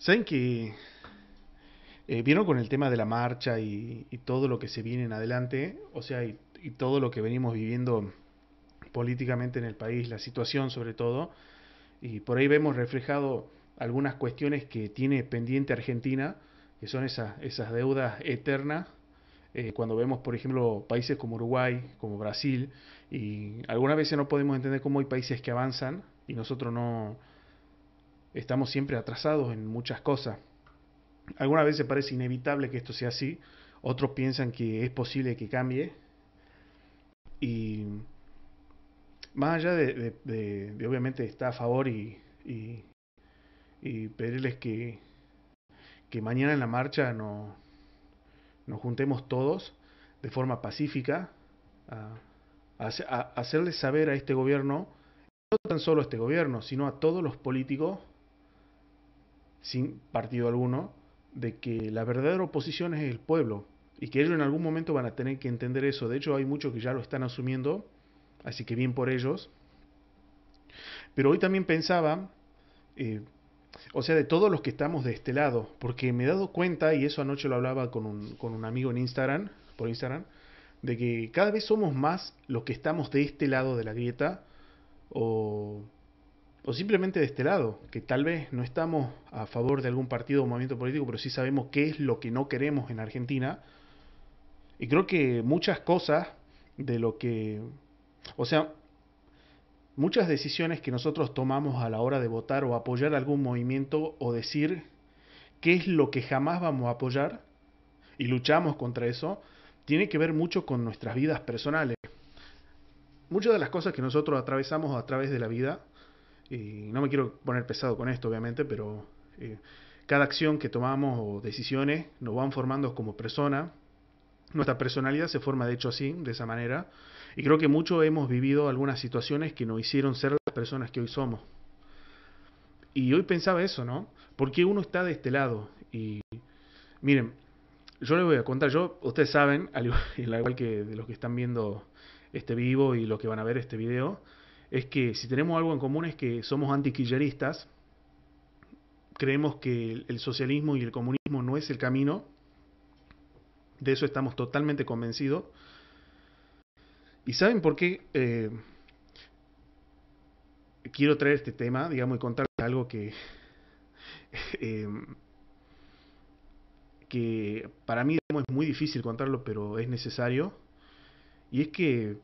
Saben que vino eh, vieron con el tema de la marcha y, todo lo que se viene en adelante, o sea, y, todo lo que venimos viviendo políticamente en el país, la situación sobre todo, y por ahí vemos reflejado algunas cuestiones que tiene pendiente Argentina, que son esas, esas deudas eternas eh, cuando vemos, por ejemplo, países como Uruguay, como Brasil, y algunas veces no podemos entender cómo hay países que avanzan y nosotros no, estamos siempre atrasados en muchas cosas. Algunas veces parece inevitable que esto sea así, otros piensan que es posible que cambie. Y más allá de, obviamente estar a favor y, y, pedirles que, mañana en la marcha no, nos juntemos todos de forma pacífica a, a, a hacerles saber a este gobierno, no tan solo a este gobierno, sino a todos los políticos sin partido alguno, de que la verdadera oposición es el pueblo y que ellos en algún momento van a tener que entender eso. De hecho, hay muchos que ya lo están asumiendo, así que bien por ellos. Pero hoy también pensaba, eh, o sea, de todos los que estamos de este lado, porque me he dado cuenta, y eso anoche lo hablaba con un, con un amigo en Instagram, por Instagram, de que cada vez somos más los que estamos de este lado de la grieta, o o simplemente de este lado, que tal vez no estamos a favor de algún partido o movimiento político, pero sí sabemos qué es lo que no queremos en Argentina. Y creo que muchas cosas de lo que... O sea, muchas decisiones que nosotros tomamos a la hora de votar o apoyar algún movimiento o decir qué es lo que jamás vamos a apoyar y luchamos contra eso, tiene que ver mucho con nuestras vidas personales. Muchas de las cosas que nosotros atravesamos a través de la vida no me quiero poner pesado con esto obviamente, pero eh, cada acción que tomamos o decisiones nos van formando como persona. Nuestra personalidad se forma de hecho así, de esa manera. Y creo que mucho hemos vivido algunas situaciones que nos hicieron ser las personas que hoy somos. Y hoy pensaba eso, ¿no? Porque uno está de este lado. Y miren, yo les voy a contar, yo, ustedes saben, al igual, al igual que de los que están viendo este vivo y los que van a ver este video, es que si tenemos algo en común es que somos antiquilleristas, creemos que el socialismo y el comunismo no es el camino, de eso estamos totalmente convencidos. ¿Y saben por qué eh, quiero traer este tema, digamos, y contarles algo que, eh, que para mí es muy difícil contarlo, pero es necesario? Y es que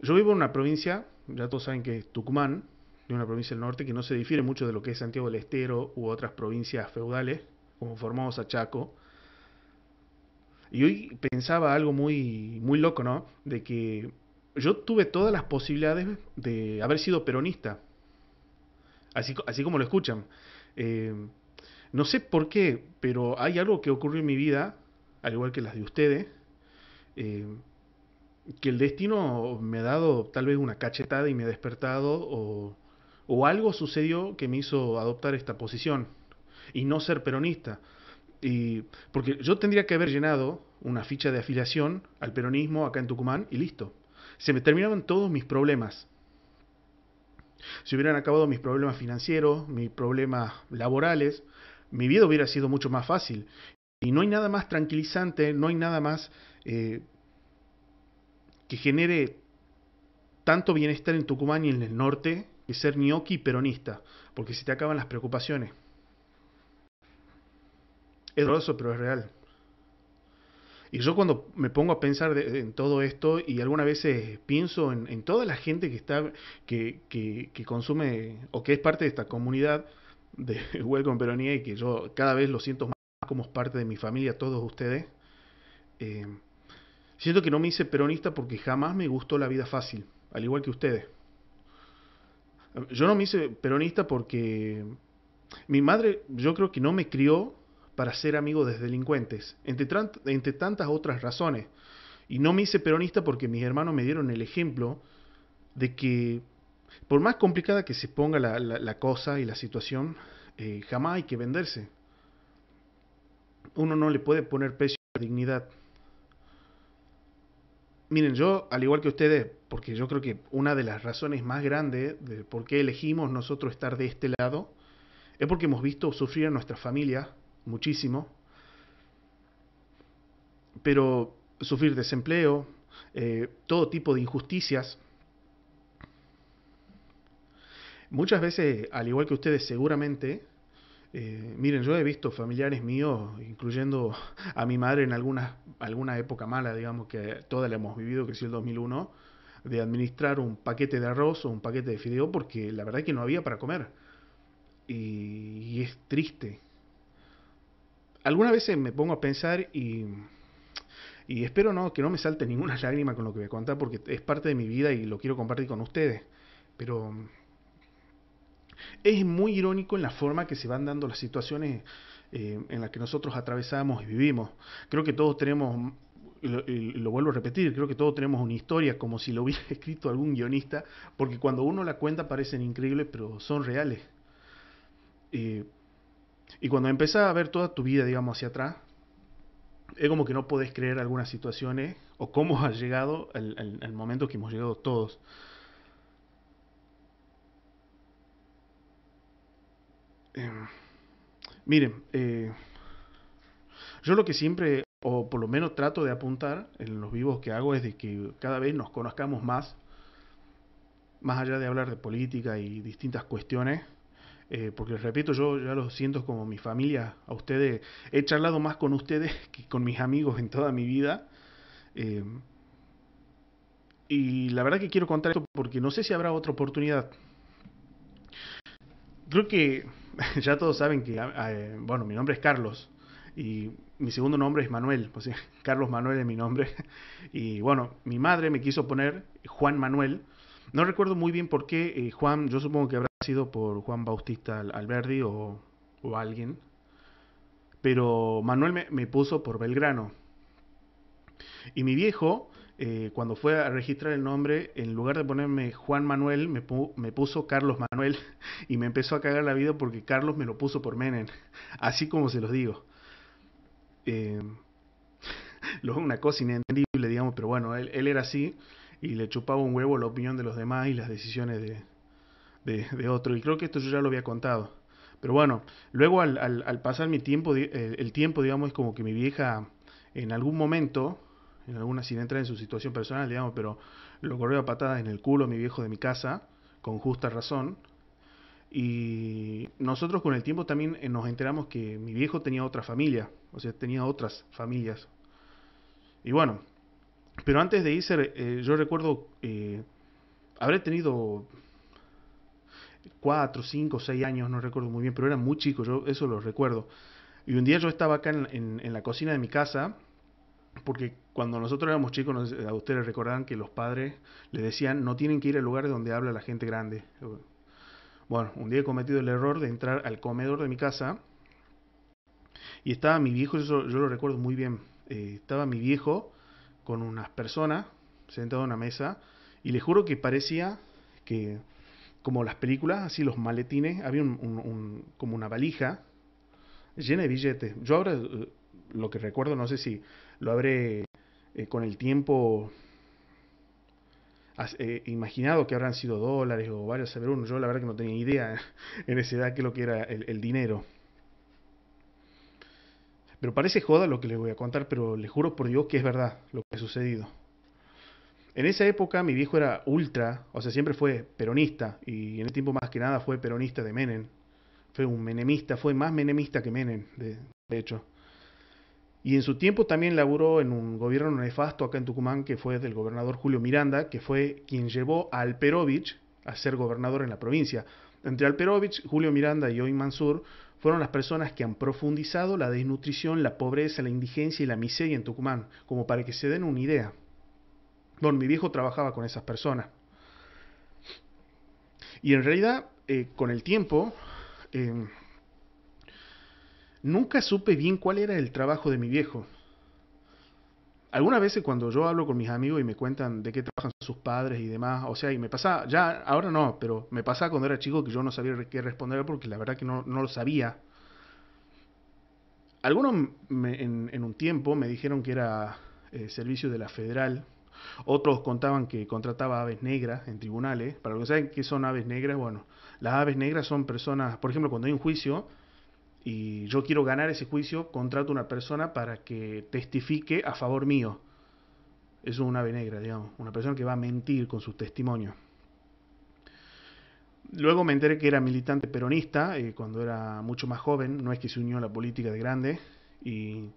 yo vivo en una provincia ya todos saben que es Tucumán, de una provincia del norte que no se difiere mucho de lo que es Santiago del Estero u otras provincias feudales, como a Chaco. Y hoy pensaba algo muy, muy loco, ¿no? De que yo tuve todas las posibilidades de haber sido peronista. Así, así como lo escuchan. Eh, no sé por qué, pero hay algo que ocurrió en mi vida, al igual que las de ustedes, eh, que el destino me ha dado tal vez una cachetada y me ha despertado o, o algo sucedió que me hizo adoptar esta posición y no ser peronista. Y, porque yo tendría que haber llenado una ficha de afiliación al peronismo acá en Tucumán y listo. Se me terminaban todos mis problemas. Se hubieran acabado mis problemas financieros, mis problemas laborales, mi vida hubiera sido mucho más fácil. Y no hay nada más tranquilizante, no hay nada más eh, que genere tanto bienestar en Tucumán y en el norte que ser ñoqui peronista, porque se te acaban las preocupaciones. Es doloroso, pero es real. Y yo cuando me pongo a pensar en todo esto y algunas veces pienso en, toda la gente que está que, que, consume o que es parte de esta comunidad de Welcome Peronía y que yo cada vez lo siento más como parte de mi familia, todos ustedes, eh, Siento que no me hice peronista porque jamás me gustó la vida fácil, al igual que ustedes. Yo no me hice peronista porque mi madre yo creo que no me crió para ser amigo de delincuentes, entre, tantas otras razones. Y no me hice peronista porque mis hermanos me dieron el ejemplo de que por más complicada que se ponga la, cosa y la situación, eh, jamás hay que venderse. Uno no le puede poner precio a la dignidad. Miren, yo, al igual que ustedes, porque yo creo que una de las razones más grandes de por qué elegimos nosotros estar de este lado, es porque hemos visto sufrir a nuestras familias muchísimo, pero sufrir desempleo, eh, todo tipo de injusticias. Muchas veces, al igual que ustedes seguramente, eh, miren, yo he visto familiares míos, incluyendo a mi madre en alguna, alguna época mala, digamos, que toda la hemos vivido, que es el 2001, de administrar un paquete de arroz o un paquete de fideo porque la verdad es que no había para comer. Y, es triste. Algunas veces me pongo a pensar y, y espero no, que no me salte ninguna lágrima con lo que voy a contar porque es parte de mi vida y lo quiero compartir con ustedes. Pero es muy irónico en la forma que se van dando las situaciones eh, en las que nosotros atravesamos y vivimos. Creo que todos tenemos, lo, lo, vuelvo a repetir, creo que todos tenemos una historia como si lo hubiera escrito algún guionista, porque cuando uno la cuenta parecen increíbles, pero son reales. y cuando empezás a ver toda tu vida, digamos, hacia atrás, es como que no podés creer algunas situaciones o cómo has llegado al, al momento que hemos llegado todos. Em, miren, eh, yo lo que siempre, o por lo menos trato de apuntar en los vivos que hago, es de que cada vez nos conozcamos más, más allá de hablar de política y distintas cuestiones. Eh, porque porque repito, yo ya lo siento como mi familia, a ustedes, he charlado más con ustedes que con mis amigos en toda mi vida. Em, y la verdad que quiero contar esto porque no sé si habrá otra oportunidad. Creo que ya todos saben que, ah, eh, bueno, mi nombre es Carlos y mi segundo nombre es Manuel, pues Carlos Manuel es mi nombre. Y bueno, mi madre me quiso poner Juan Manuel. No recuerdo muy bien por qué eh, Juan, yo supongo que habrá sido por Juan Bautista Alberdi o, o alguien. Pero Manuel me, puso por Belgrano. Y mi viejo eh, cuando fue a registrar el nombre, en lugar de ponerme Juan Manuel, me, puso Carlos Manuel y me empezó a cagar la vida porque Carlos me lo puso por Menem, así como se los digo. Eh, una cosa inentendible, digamos, pero bueno, él, era así y le chupaba un huevo la opinión de los demás y las decisiones de, otro. Y creo que esto yo ya lo había contado. Pero bueno, luego al, pasar mi tiempo, el, el tiempo, digamos, es como que mi vieja en algún momento en alguna sin entrar en su situación personal, digamos, pero lo corrió a patadas en el culo mi viejo de mi casa, con justa razón. Y nosotros con el tiempo también eh, nos enteramos que mi viejo tenía otra familia, o sea, tenía otras familias. Y bueno, pero antes de irse, eh, yo recuerdo, eh, habré tenido 4, 5, seis años, no recuerdo muy bien, pero era muy chico, yo eso lo recuerdo. Y un día yo estaba acá en la cocina de mi casa, porque cuando nosotros éramos chicos, a ustedes recordarán que los padres les decían, no tienen que ir al lugar donde habla la gente grande. Bueno, un día he cometido el error de entrar al comedor de mi casa y estaba mi viejo, yo, yo lo recuerdo muy bien, eh, estaba mi viejo con unas personas sentado en una mesa y le juro que parecía que como las películas, así los maletines, había como una valija llena de billetes. Yo ahora eh, lo que recuerdo, no sé si lo habré eh, con el tiempo eh, imaginado que habrán sido dólares o varios saber uno. Yo la verdad que no tenía idea en esa edad que lo que era el, dinero. Pero parece joda lo que les voy a contar, pero les juro por Dios que es verdad lo que ha sucedido. En esa época mi viejo era ultra, o sea, siempre fue peronista, y en ese tiempo más que nada fue peronista de Menem. Fue un menemista, fue más menemista que Menem, de hecho. Y en su tiempo también laburó en un gobierno nefasto acá en Tucumán, que fue del gobernador Julio Miranda, que fue quien llevó a Alperovich a ser gobernador en la provincia. Entre Alperovich, Julio Miranda y hoy Mansur fueron las personas que han profundizado la desnutrición, la pobreza, la indigencia y la miseria en Tucumán, como para que se den una idea. Bueno, mi viejo trabajaba con esas personas. Y en realidad, eh, con el tiempo, eh, Nunca supe bien cuál era el trabajo de mi viejo. Algunas veces cuando yo hablo con mis amigos y me cuentan de qué trabajan sus padres y demás, o sea, y me pasaba, ya ahora no, pero me pasaba cuando era chico que yo no sabía qué responder porque la verdad que no, lo sabía. Algunos en, un tiempo me dijeron que era eh, servicio de la federal, otros contaban que contrataba aves negras en tribunales. Para los que saben qué son aves negras, bueno, las aves negras son personas, por ejemplo, cuando hay un juicio, y yo quiero ganar ese juicio, contrato a una persona para que testifique a favor mío. es una ave negra, digamos, una persona que va a mentir con su testimonio. Luego me enteré que era militante peronista eh, cuando era mucho más joven, no es que se unió a la política de grande, y,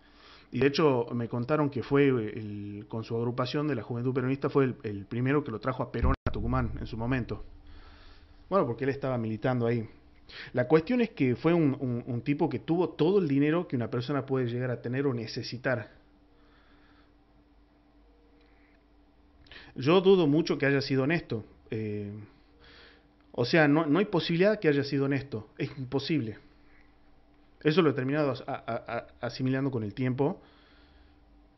de hecho me contaron que fue eh, con su agrupación de la Juventud Peronista, fue el, el primero que lo trajo a Perón, a Tucumán, en su momento. Bueno, porque él estaba militando ahí. La cuestión es que fue un, tipo que tuvo todo el dinero que una persona puede llegar a tener o necesitar. Yo dudo mucho que haya sido honesto. Eh, o sea, no, hay posibilidad que haya sido honesto. Es imposible. Eso lo he terminado asimilando con el tiempo.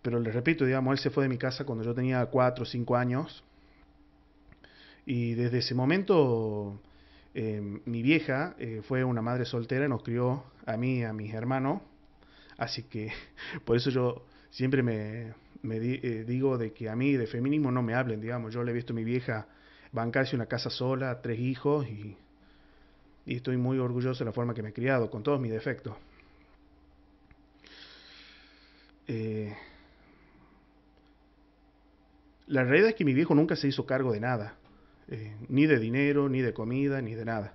Pero les repito, digamos, él se fue de mi casa cuando yo tenía 4 o 5 años. Y desde ese momento Em, mi vieja eh, fue una madre soltera, nos crió a mí y a mis hermanos, así que por eso yo siempre me, eh, digo de que a mí de feminismo no me hablen, digamos, yo le he visto a mi vieja bancarse una casa sola, tres hijos y, y estoy muy orgulloso de la forma que me he criado, con todos mis defectos. Eh, la realidad es que mi viejo nunca se hizo cargo de nada eh, ni de dinero, ni de comida, ni de nada.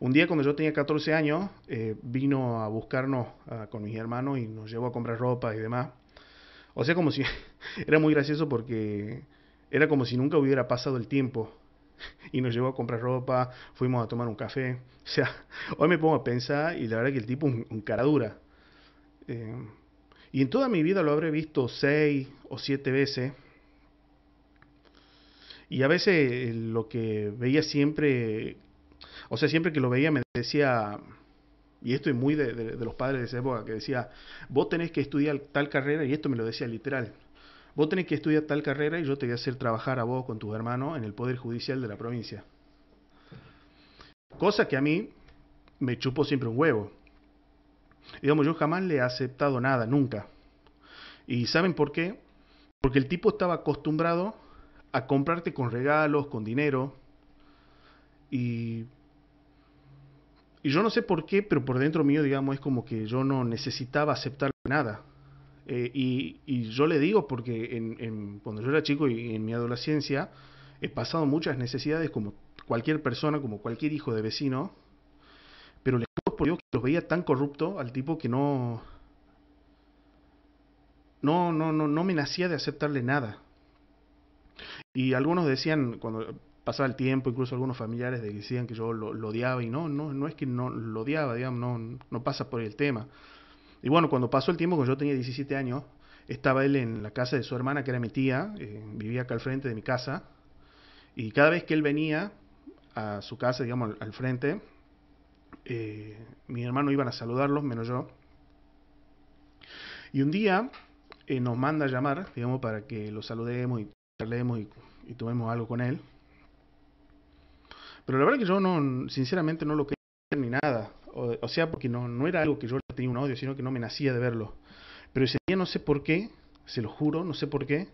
Un día cuando yo tenía 14 años, eh, vino a buscarnos ah, con mis hermanos y nos llevó a comprar ropa y demás. O sea, como si era muy gracioso porque era como si nunca hubiera pasado el tiempo. Y nos llevó a comprar ropa, fuimos a tomar un café. O sea, hoy me pongo a pensar y la verdad que el tipo es un, cara dura. Eh, y en toda mi vida lo habré visto seis o siete veces y a veces lo que veía siempre, o sea, siempre que lo veía me decía, y esto es muy de, los padres de esa época, que decía, vos tenés que estudiar tal carrera, y esto me lo decía literal, vos tenés que estudiar tal carrera y yo te voy a hacer trabajar a vos con tus hermanos en el Poder Judicial de la provincia. Cosa que a mí me chupó siempre un huevo. Digamos, yo jamás le he aceptado nada, nunca. ¿Y saben por qué? Porque el tipo estaba acostumbrado a comprarte con regalos, con dinero. Y, yo no sé por qué, pero por dentro mío, digamos, es como que yo no necesitaba aceptar nada. Eh, y, y, yo le digo porque en, cuando yo era chico y en mi adolescencia he pasado muchas necesidades como cualquier persona, como cualquier hijo de vecino, pero le digo por que los veía tan corrupto al tipo que no, no, no, no, no me nacía de aceptarle nada. Y algunos decían, cuando pasaba el tiempo, incluso algunos familiares decían que yo lo, odiaba y no, no, no es que no lo odiaba, digamos, no, no pasa por el tema. Y bueno, cuando pasó el tiempo, cuando yo tenía 17 años, estaba él en la casa de su hermana, que era mi tía, eh, vivía acá al frente de mi casa, y cada vez que él venía a su casa, digamos, al, frente, eh, mi hermano iba a saludarlos, menos yo. Y un día eh, nos manda a llamar, digamos, para que lo saludemos y charlemos y, y, tomemos algo con él. Pero la verdad que yo no, sinceramente no lo quería ni nada. O, sea, porque no, era algo que yo tenía un odio, sino que no me nacía de verlo. Pero ese día no sé por qué, se lo juro, no sé por qué,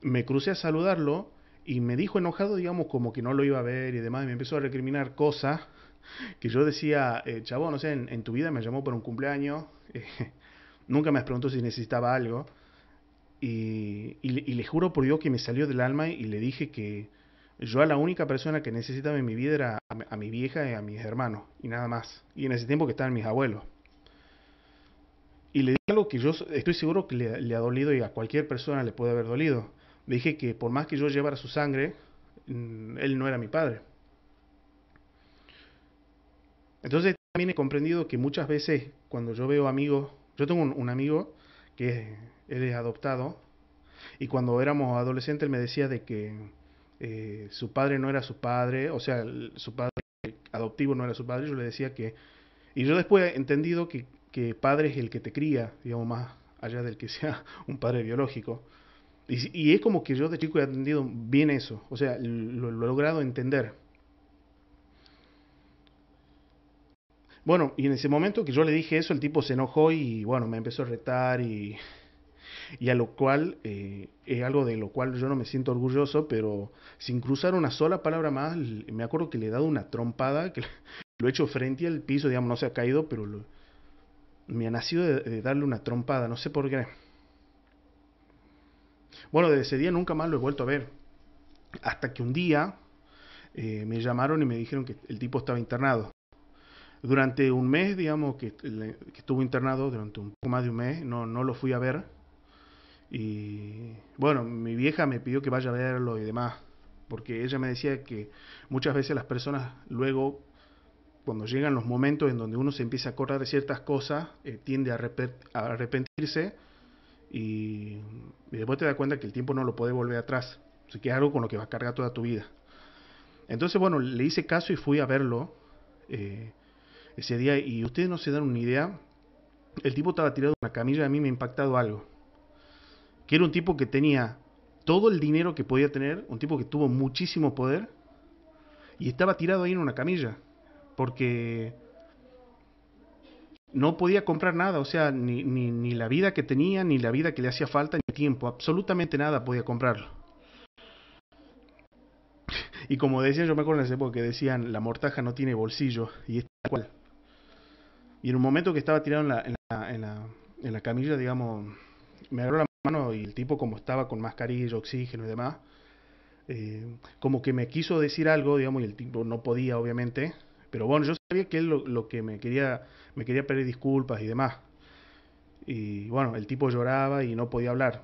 me crucé a saludarlo y me dijo enojado, digamos, como que no lo iba a ver y demás, y me empezó a recriminar cosas que yo decía, eh, no sé, en, tu vida me llamó por un cumpleaños, eh, nunca me preguntó si necesitaba algo, y, le, juro por Dios que me salió del alma y le dije que yo a la única persona que necesitaba en mi vida era a, mi vieja y a mis hermanos, y nada más. Y en ese tiempo que estaban mis abuelos. Y le dije algo que yo estoy seguro que le, ha dolido y a cualquier persona le puede haber dolido. Le dije que por más que yo llevara su sangre, mm, él no era mi padre. Entonces también he comprendido que muchas veces cuando yo veo amigos, yo tengo un, un amigo que es él es adoptado. Y cuando éramos adolescentes, él me decía de que eh, su padre no era su padre, o sea, su padre adoptivo no era su padre. Yo le decía que. Y yo después he entendido que, padre es el que te cría, digamos, más allá del que sea un padre biológico. Y, es como que yo de chico he entendido bien eso, o sea, lo he logrado entender. Bueno, y en ese momento que yo le dije eso, el tipo se enojó y bueno, me empezó a retar y y a lo cual eh, es algo de lo cual yo no me siento orgulloso, pero sin cruzar una sola palabra más, me acuerdo que le he dado una trompada, que lo he hecho frente al piso, digamos, no se ha caído, pero me ha nacido de, darle una trompada, no sé por qué. Bueno, desde ese día nunca más lo he vuelto a ver, hasta que un día eh, me llamaron y me dijeron que el tipo estaba internado. Durante un mes, digamos, que, que, estuvo internado, durante un poco más de un mes, no, no lo fui a ver. Y bueno, mi vieja me pidió que vaya a verlo y demás, porque ella me decía que muchas veces las personas luego, cuando llegan los momentos en donde uno se empieza a acordar de ciertas cosas, eh, tiende a, arrepentirse y, después te das cuenta que el tiempo no lo puede volver atrás, así que es algo con lo que vas a cargar toda tu vida. Entonces, bueno, le hice caso y fui a verlo eh, ese día y ustedes no se dan una idea, el tipo estaba tirado en una camilla, y a mí me ha impactado algo que era un tipo que tenía todo el dinero que podía tener, un tipo que tuvo muchísimo poder, y estaba tirado ahí en una camilla, porque no podía comprar nada, o sea, ni, ni, ni la vida que tenía, ni la vida que le hacía falta, ni tiempo, absolutamente nada podía comprarlo. Y como decían, yo me acuerdo en ese época que decían, la mortaja no tiene bolsillo, y es tal cual. Y en un momento que estaba tirado en la, en la camilla, digamos, me agarró la y el tipo como estaba con mascarilla, oxígeno y demás, eh, como que me quiso decir algo, digamos, y el tipo no podía, obviamente, pero bueno, yo sabía que él lo, que me quería, me quería pedir disculpas y demás. Y bueno, el tipo lloraba y no podía hablar.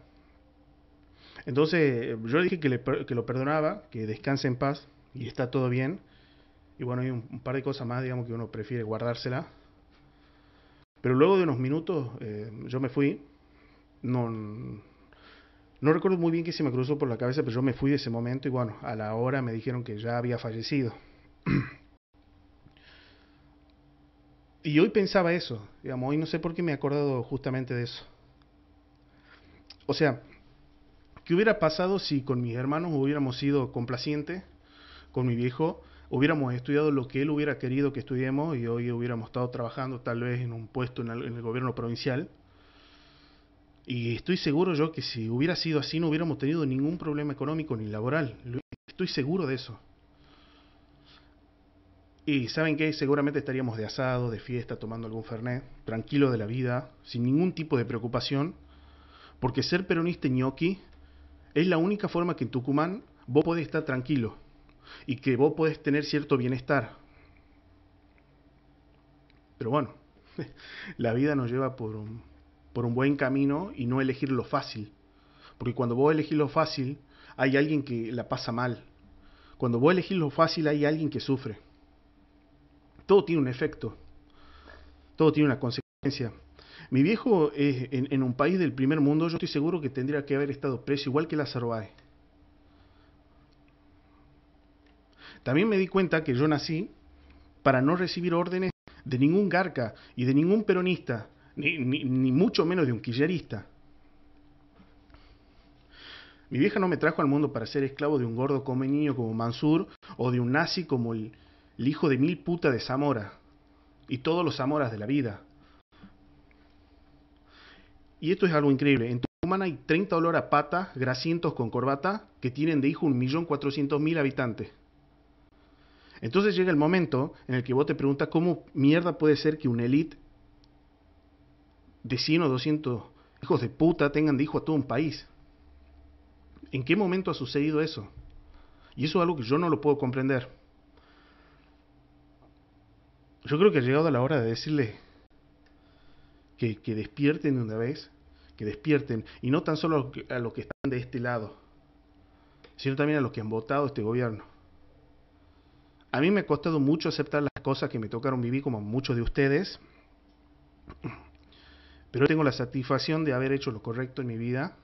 Entonces yo dije que, lo perdonaba, que descanse en paz y está todo bien. Y bueno, hay un, par de cosas más, digamos, que uno prefiere guardársela. Pero luego de unos minutos eh, yo me fui no, recuerdo muy bien que se me cruzó por la cabeza, pero yo me fui de ese momento y bueno, a la hora me dijeron que ya había fallecido. y hoy pensaba eso, digamos, hoy no sé por qué me he acordado justamente de eso. O sea, ¿qué hubiera pasado si con mis hermanos hubiéramos sido complacientes, con mi viejo, hubiéramos estudiado lo que él hubiera querido que estudiemos y hoy hubiéramos estado trabajando tal vez en un puesto en el gobierno provincial? Y estoy seguro yo que si hubiera sido así no hubiéramos tenido ningún problema económico ni laboral. Estoy seguro de eso. Y saben que seguramente estaríamos de asado, de fiesta, tomando algún fernet, tranquilo de la vida, sin ningún tipo de preocupación, porque ser peronista ñoqui es la única forma que en Tucumán vos podés estar tranquilo y que vos podés tener cierto bienestar. Pero bueno, la vida nos lleva por un por un buen camino y no elegir lo fácil. Porque cuando vos elegís lo fácil, hay alguien que la pasa mal. Cuando vos elegís lo fácil, hay alguien que sufre. Todo tiene un efecto. Todo tiene una consecuencia. Mi viejo en, un país del primer mundo, yo estoy seguro que tendría que haber estado preso igual que la Sarbae. También me di cuenta que yo nací para no recibir órdenes de ningún garca y de ningún peronista, ni, mucho menos de un quillerista. Mi vieja no me trajo al mundo para ser esclavo de un gordo come niño como Mansur o de un nazi como el, hijo de mil puta de Zamora y todos los Zamoras de la vida. Y esto es algo increíble. En Tucumán hay 30 olor a pata, grasientos con corbata, que tienen de hijo un millón mil habitantes. Entonces llega el momento en el que vos te preguntas cómo mierda puede ser que una élite de 100 o 200 hijos de puta tengan de hijo a todo un país. ¿En qué momento ha sucedido eso? Y eso es algo que yo no lo puedo comprender. Yo creo que ha llegado la hora de decirle que, despierten de una vez, que despierten, y no tan solo a los que están de este lado, sino también a los que han votado este gobierno. A mí me ha costado mucho aceptar las cosas que me tocaron vivir, como muchos de ustedes, pero tengo la satisfacción de haber hecho lo correcto en mi vida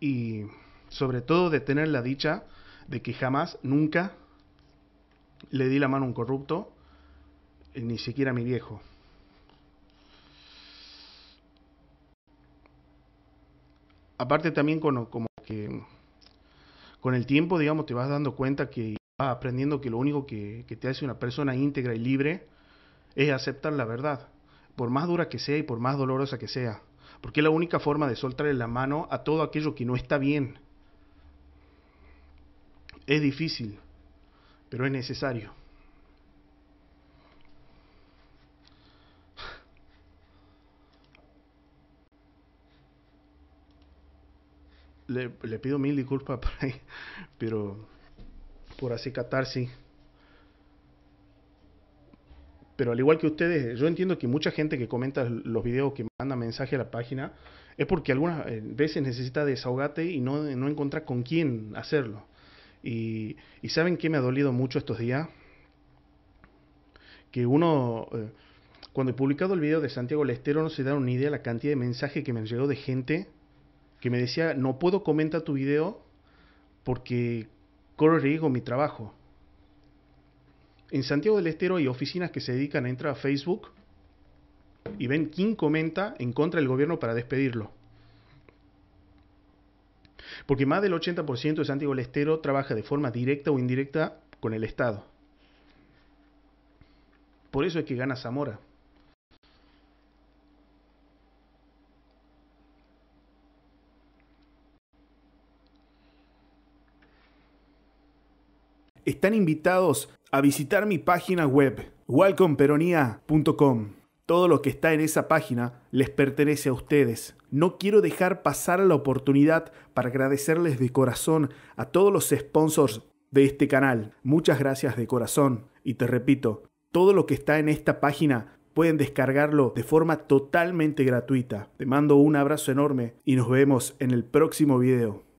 y sobre todo de tener la dicha de que jamás, nunca le di la mano a un corrupto, ni siquiera a mi viejo. Aparte también con, como que con el tiempo, digamos, te vas dando cuenta que vas aprendiendo que lo único que te hace una persona íntegra y libre es aceptar la verdad por más dura que sea y por más dolorosa que sea, porque es la única forma de soltarle la mano a todo aquello que no está bien. Es difícil, pero es necesario. Le, pido mil disculpas, por ahí, pero por así pero al igual que ustedes, yo entiendo que mucha gente que comenta los videos, que manda mensaje a la página, es porque algunas eh, veces necesita desahogarte y no, no encontrar con quién hacerlo. Y, ¿saben qué me ha dolido mucho estos días? Que uno, eh, cuando he publicado el video de Santiago Lestero, no se da una idea de la cantidad de mensajes que me llegó de gente que me decía, no puedo comentar tu video porque corro riesgo mi trabajo. En Santiago del Estero hay oficinas que se dedican a entrar a Facebook y ven quién comenta en contra del gobierno para despedirlo. Porque más del 80% de Santiago del Estero trabaja de forma directa o indirecta con el Estado. Por eso es que gana Zamora. están invitados a visitar mi página web, welcomeperonia.com. Todo lo que está en esa página les pertenece a ustedes. No quiero dejar pasar la oportunidad para agradecerles de corazón a todos los sponsors de este canal. Muchas gracias de corazón. Y te repito, todo lo que está en esta página pueden descargarlo de forma totalmente gratuita. Te mando un abrazo enorme y nos vemos en el próximo video.